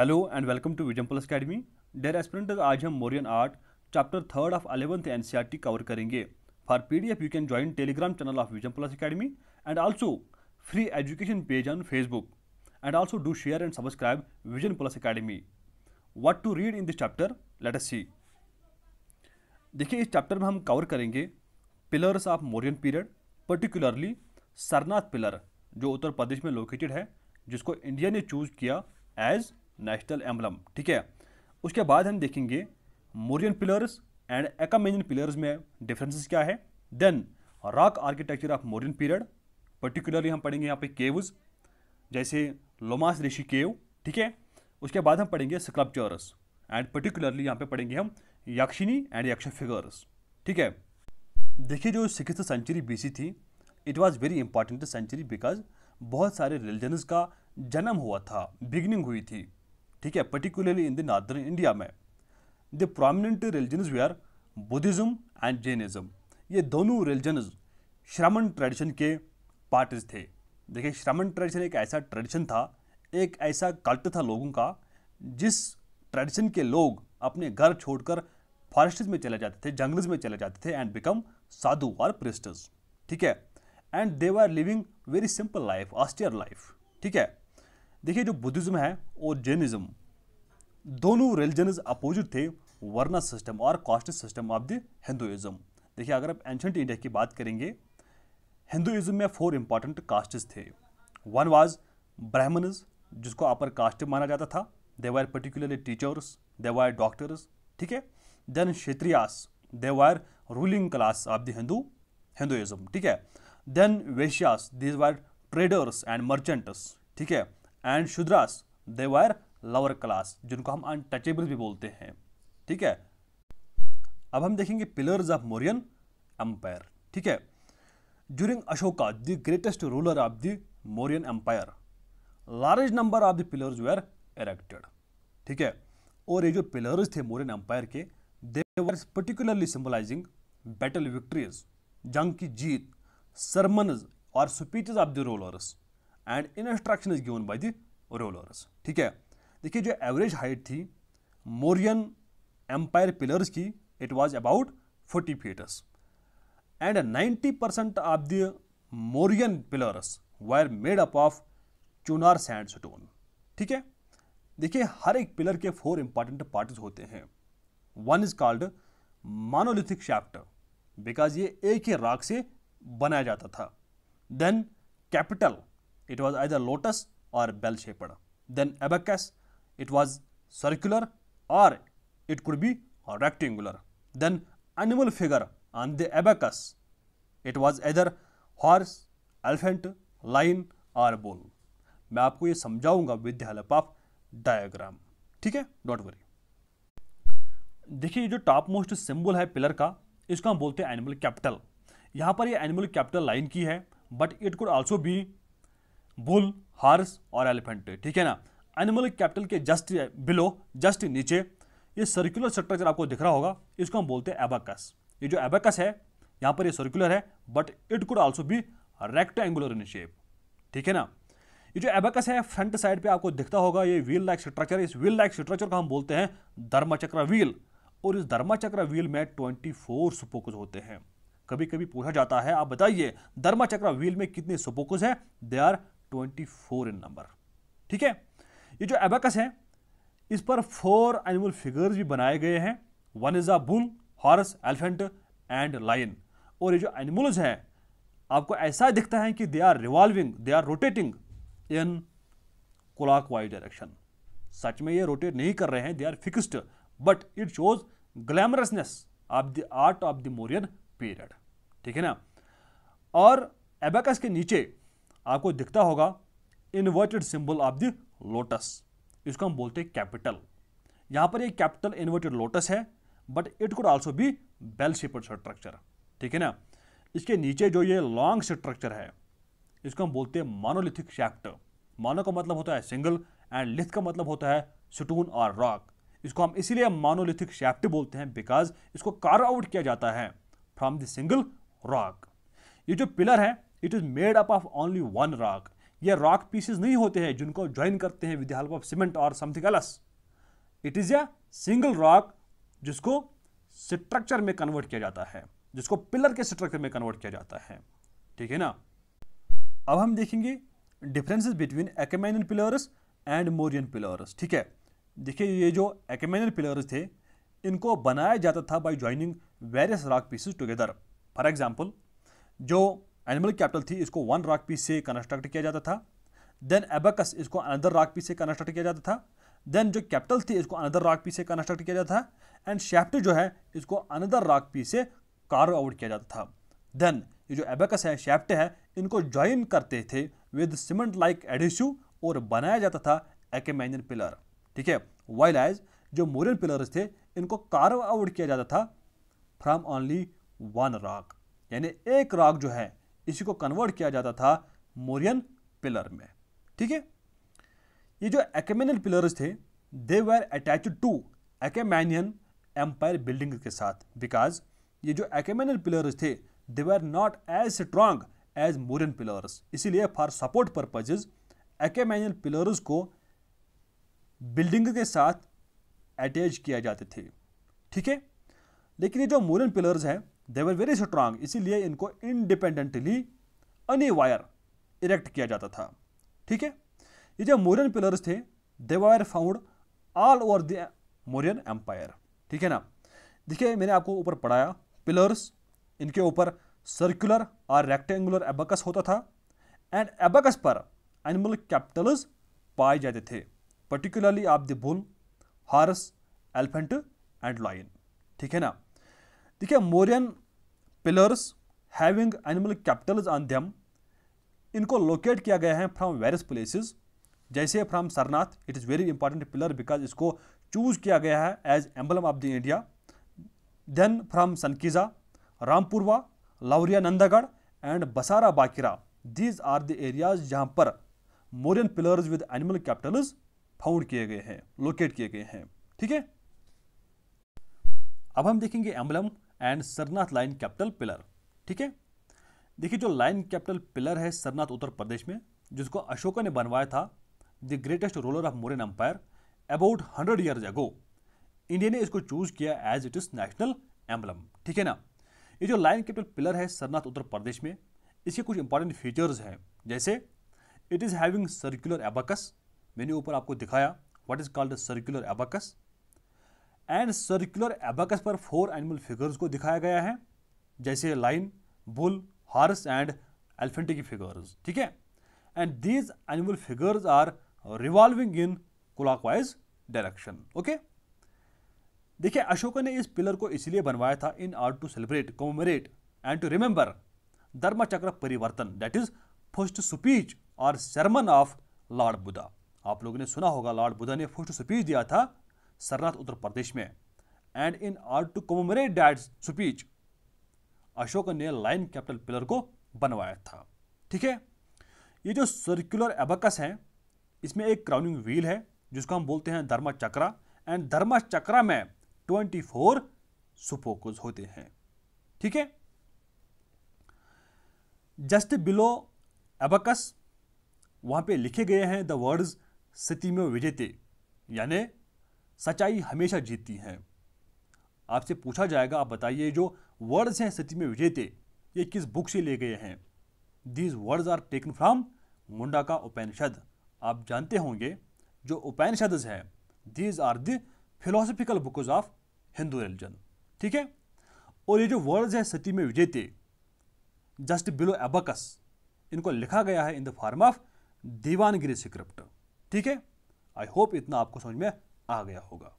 Hello and welcome to vision plus academy dear aspirant आज हम Mauryan art chapter third of eleventh N C cover करेंगे for P D F you can join Telegram channel of vision plus academy and also free education page on Facebook and also do share and subscribe vision plus academy what to read in this chapter let see देखिए इस चैप्टर में हम cover करेंगे pillars of Mauryan period particularly Sarnath pillar जो उत्तर प्रदेश में located है जिसको इंडिया ने चूज किया एज नेशनल एम्बलम ठीक है उसके बाद हम देखेंगे Mauryan pillars and Achaemenian pillars में डिफरेंसेस क्या है then rock architecture of Mauryan period particularly हम पढ़ेंगे यहाँ पे केव्स जैसे लोमास ऋषि केव ठीक है उसके बाद हम पढ़ेंगे स्क्रप्चर्स एंड पर्टिकुलरली यहाँ पे पढ़ेंगे हम यक्षिनी एंड यक्ष फिगर्स ठीक है देखिए जो सिक्स सेंचुरी बी थी it was very important century because बहुत सारे रिलीजन्स का जन्म हुआ था बिगनिंग हुई थी ठीक है particularly in the northern India में the prominent religions they are Buddhism and Jainism ये दोनों रिलीजन्स श्रमण ट्रेडिशन के पार्टज थे देखिए श्रमण ट्रेडिशन एक ऐसा ट्रेडिशन था एक ऐसा कल्ट था लोगों का जिस ट्रेडिशन के लोग अपने घर छोड़कर फॉरेस्ट में चले जाते थे जंगल्स में चले जाते थे एंड बिकम साधु और प्रिस्टर्स ठीक है and they are living very simple life austere life ठीक है देखिए जो बुद्धिज़्म है और जैनिज़्म दोनों रिलीजन अपोजिट थे वर्ना सिस्टम और caste system of the Hinduism देखिए अगर आप एंशंट इंडिया की बात करेंगे हिंदुज़म में फोर इंपॉर्टेंट कास्टस थे वन वाज ब्राह्मणज जिसको अपर कास्ट माना जाता था they were particularly teachers they were doctors ठीक है then Kshatriyas they were ruling class of the Hindu Hinduism ठीक है then Vaishyas these were traders and merchants ठीक है and Shudras they were lower class जिनको हम अनटचेबल भी बोलते हैं ठीक है अब हम देखेंगे पिलर्स ऑफ मोरियन एम्पायर ठीक है during Ashoka the greatest ruler of the Mauryan empire large number of the pillars were erected ठीक है और ये जो पिलर्स थे मोरियन एम्पायर के they were particularly symbolizing battle victories जंग की जीत सरमनज और speeches of the rulers and instruction is given by the rulers ठीक है देखिए जो एवरेज हाइट थी मोरियन एम्पायर पिलर्स की it was about forty feets and ninety percent of the Mauryan pillars were made up of Chunar sand stone ठीक है देखिए हर एक पिलर के फोर इंपॉर्टेंट पार्ट्स होते हैं one is called monolithic shaft because ये एक ही राग से बनाया जाता था then capital It was either lotus or bell-shaped. Then abacus, it was circular or it could be rectangular. Then animal figure on the abacus, it was either horse, elephant, lion or bull. मैं आपको ये समझाऊंगा with help of diagram ठीक है dot worry देखिए ये जो top most symbol है पिलर का इसको हम बोलते हैं एनिमल कैपिटल यहाँ पर ये एनिमल कैपिटल लाइन की है but it could also be bull horse और एलिफेंट ठीक है ना एनिमल कैपिटल के जस्ट बिलो जस्ट नीचे ये सर्कुलर स्ट्रक्चर आपको दिख रहा होगा इसको हम बोलते हैं एबाकस ये जो एबाकस है यहाँ पर ये सर्कुलर है but it could also be rectangular in shape ठीक है ना ये जो एबाकस है फ्रंट साइड पे आपको दिखता होगा ये व्हील लाइक स्ट्रक्चर इस व्हील लाइक स्ट्रक्चर को हम बोलते हैं धर्माचक्र व्हील और इस धर्माचक्र व्हील में ट्वेंटी फोर सुपोकस होते हैं कभी कभी पूछा जाता है आप बताइए धर्माचक्र व्हील में कितने सुपोकस है they are twenty four in number ठीक है ये जो एबकस है इस पर फोर एनिमल फिगर्स भी बनाए गए हैं one is a bull horse elephant and lion और ये जो एनिमल्स हैं आपको ऐसा दिखता है कि they are revolving they are rotating in clockwise direction सच में ये रोटेट नहीं कर रहे हैं they are fixed but it shows glamorousness of the art of the Mauryan period ठीक है ना और एबेकस के नीचे आपको दिखता होगा inverted symbol of the lotus इसको हम बोलते हैं कैपिटल यहाँ पर ये कैपिटल इन्वर्टेड लोटस है but it could also be bell shaped structure ठीक है ना इसके नीचे जो ये लॉन्ग स्ट्रक्चर है इसको हम बोलते हैं मानोलिथिक शैफ्ट मानो का मतलब होता है सिंगल एंड लिथ का मतलब होता है स्टोन और रॉक इसको हम इसीलिए मानोलिथिक शैफ्ट बोलते हैं बिकॉज इसको कार्व आउट किया जाता है फ्रॉम द सिंगल रॉक ये जो पिलर है it is made up of only one rock ये रॉक पीसेज नहीं होते हैं जिनको ज्वाइन करते हैं विद हेल्प ऑफ सीमेंट और something else it is a single rock जिसको स्ट्रक्चर में कन्वर्ट किया जाता है जिसको पिलर के स्ट्रक्चर में कन्वर्ट किया जाता है ठीक है ना अब हम देखेंगे differences between Achaemenian pillars and Mauryan pillars ठीक है देखिए ये जो एक्मेनियन पिलर्स थे इनको बनाया जाता था by joining various rock pieces together for example जो एनिमल कैपिटल थी इसको वन रॉक पीस से कंस्ट्रक्ट किया जाता था देन एबकस इसको अनदर रॉक पीस से कंस्ट्रक्ट किया जाता था देन जो कैपिटल थी इसको अनदर रॉक पीस से कंस्ट्रक्ट किया जाता था एंड शेफ्ट जो है इसको अनदर रॉक पीस से कार्व आउट किया जाता था देन ये जो एबकस है शेफ्ट है इनको ज्वाइन करते थे विद सीमेंट लाइक एडिशिव और बनाया जाता था एकेमेनियन पिलर ठीक है वाइल एज जो मोरियन पिलर्स थे इनको कार्व आउट किया जाता था फ्रॉम ओनली वन रॉक यानी एक रॉक जो है इसी को कन्वर्ट किया जाता था मोरियन पिलर में ठीक है ये जो एकेमेनियन पिलर्स थे they were attach to Achaemenian empire building के साथ बिकॉज ये जो एकेमेनियन पिलर्स थे they were not as strong as Mauryan pillars इसीलिए for support purposes Achaemenian pillars को बिल्डिंग के साथ अटैच किया जाते थे ठीक है लेकिन ये जो मोरियन पिलर्स हैं दे वर वेरी स्ट्रांग इसीलिए इनको इंडिपेंडेंटली अनी वायर इरेक्ट किया जाता था ठीक है ये जो मोरियन पिलर्स थे they were found all over the Mauryan empire ठीक है ना देखिए मैंने आपको ऊपर पढ़ाया पिलर्स इनके ऊपर सर्कुलर और रेक्टेंगुलर एबकस होता था एंड एबकस पर एनिमल कैपिटल्स पाए जाते थे पर्टिकुलरली आप the bull horse elephant and lion ठीक है ना देखिए Mauryan pillars having animal capitals on them इनको लोकेट किया गया है फ्रॉम वेरियस प्लेसेस जैसे from Sarnath it is very important pillar because इसको चूज किया गया है as emblem of the India then from Sankisa Rampurva Lauriya Nandangarh and Basarh Bakhira these are the areas जहाँ पर Mauryan pillars with animal capitals found किए गए हैं लोकेट किए गए हैं ठीक है अब हम देखेंगे emblem and Sarnath lion capital pillar ठीक है देखिए जो लाइन कैपिटल पिलर है सरनाथ उत्तर प्रदेश में जिसको अशोका ने बनवाया था the greatest ruler of Mauryan empire about hundred years ago India ने इसको चूज किया as it is national emblem ठीक है ना ये जो लाइन कैपिटल पिलर है सरनाथ उत्तर प्रदेश में इसके कुछ इंपॉर्टेंट फीचर्स हैं जैसे it is having circular abacus मैंने ऊपर आपको दिखाया what is called circular abacus and circular abacus पर फोर एनिमल फिगर्स को दिखाया गया है जैसे lion bull horse and elephant की फिगर्स ठीक है and these animal figures are revolving in clockwise direction okay देखिए अशोका ने इस पिलर को इसलिए बनवाया था in order to celebrate commemorate and to remember Dharmachakra Parivartan that is first speech और सरमन ऑफ लॉर्ड बुद्धा आप लोगों ने सुना होगा लॉर्ड बुद्धा ने फर्स्ट स्पीच दिया था सरनाथ उत्तर प्रदेश में एंड इन आर to commemorate that speech Ashok ने लाइन कैपिटल पिलर को बनवाया था ठीक है ये जो सर्कुलर एबकस है इसमें एक क्राउनिंग व्हील है जिसको हम बोलते हैं धर्मा चक्रा एंड धर्मा चक्रा में 24 फोर सुपोकस होते हैं ठीक है जस्ट बिलो एबकस वहां पे लिखे गए हैं द वर्ड्स सतीमो विजेते यानी सच्चाई हमेशा जीतती है आपसे पूछा जाएगा आप बताइए जो वर्ड्स हैं सती में विजेते ये किस बुक से ले गए हैं these words are taken from Mundaka Upanishad आप जानते होंगे जो उपनिषद है these are the philosophical books of Hindu religion ठीक है और ये जो वर्ड्स हैं सती में विजेते जस्ट बिलो एबकस इनको लिखा गया है in the form of Devanagari script ठीक है आई होप इतना आपको समझ में आ गया होगा